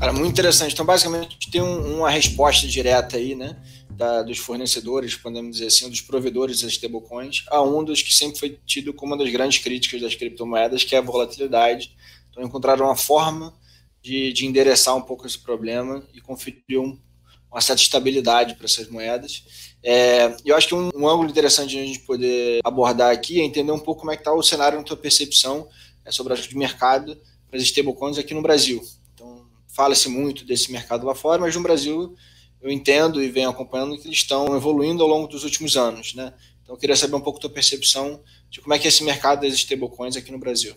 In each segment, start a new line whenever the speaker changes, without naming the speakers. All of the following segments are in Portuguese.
Cara, muito interessante. Então, basicamente, tem um, uma resposta direta aí, né? Da, dos fornecedores, podemos dizer assim, dos provedores das stablecoins, a um dos que sempre foi tido como uma das grandes críticas das criptomoedas, que é a volatilidade. Então, encontraram uma forma de, de endereçar um pouco esse problema e conferir um, uma certa estabilidade para essas moedas. É, eu acho que um, um, ângulo interessante de a gente poder abordar aqui é entender um pouco como é que está o cenário na tua percepção é, sobre a de mercado para as stablecoins aqui no Brasil fala-se muito desse mercado lá fora, mas no Brasil eu entendo e venho acompanhando que eles estão evoluindo ao longo dos últimos anos, né? Então eu queria saber um pouco da tua percepção de como é que é esse mercado das stablecoins aqui no Brasil.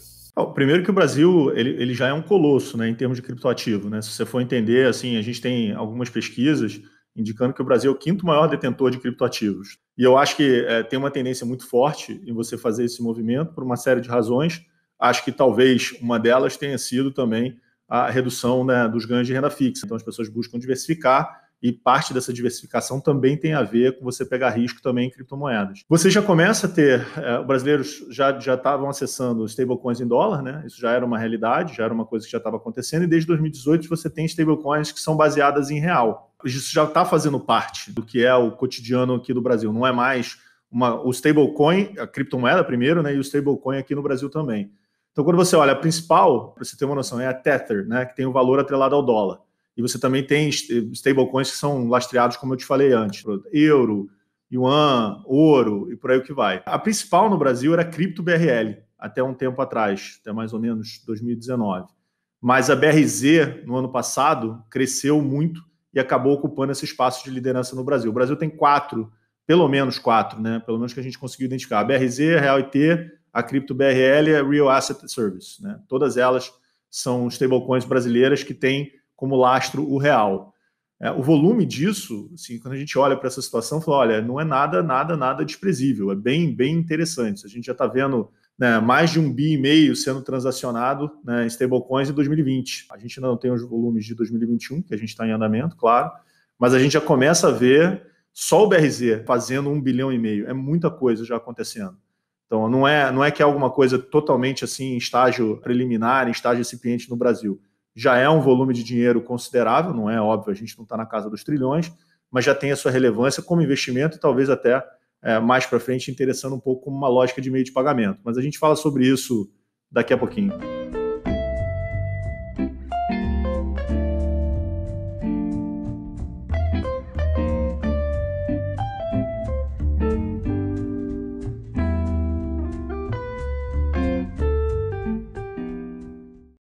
primeiro que o Brasil ele, ele já é um colosso né, em termos de criptoativo. Né? Se você for entender, assim, a gente tem algumas pesquisas indicando que o Brasil é o quinto maior detentor de criptoativos. E eu acho que é, tem uma tendência muito forte em você fazer esse movimento por uma série de razões. Acho que talvez uma delas tenha sido também a redução né, dos ganhos de renda fixa. Então as pessoas buscam diversificar e parte dessa diversificação também tem a ver com você pegar risco também em criptomoedas. Você já começa a ter, é, os brasileiros já já estavam acessando stablecoins em dólar, né? Isso já era uma realidade, já era uma coisa que já estava acontecendo, e desde 2018 você tem stablecoins que são baseadas em real. Isso já está fazendo parte do que é o cotidiano aqui do Brasil, não é mais uma, o stablecoin, a criptomoeda primeiro, né? E o stablecoin aqui no Brasil também. Então, quando você olha, a principal, para você ter uma noção, é a Tether, né, que tem o um valor atrelado ao dólar. E você também tem stablecoins que são lastreados, como eu te falei antes, euro, yuan, ouro e por aí o que vai. A principal no Brasil era cripto BRL, até um tempo atrás, até mais ou menos 2019. Mas a BRZ, no ano passado, cresceu muito e acabou ocupando esse espaço de liderança no Brasil. O Brasil tem quatro, pelo menos quatro, né? Pelo menos que a gente conseguiu identificar. A BRZ, a Real IT, a CryptoBRL e é a Real Asset Service. Né? Todas elas são stablecoins brasileiras que têm como lastro o real. É, o volume disso, assim, quando a gente olha para essa situação, fala, olha, não é nada, nada, nada desprezível, é bem, bem interessante. A gente já está vendo né, mais de um bi e meio sendo transacionado né, em stablecoins em 2020. A gente ainda não tem os volumes de 2021, que a gente está em andamento, claro, mas a gente já começa a ver só o BRZ fazendo um bilhão e meio. É muita coisa já acontecendo. Então, não é, não é que é alguma coisa totalmente assim, em estágio preliminar, em estágio recipiente no Brasil. Já é um volume de dinheiro considerável, não é óbvio, a gente não está na casa dos trilhões, mas já tem a sua relevância como investimento e talvez até é, mais para frente interessando um pouco como uma lógica de meio de pagamento. Mas a gente fala sobre isso daqui a pouquinho.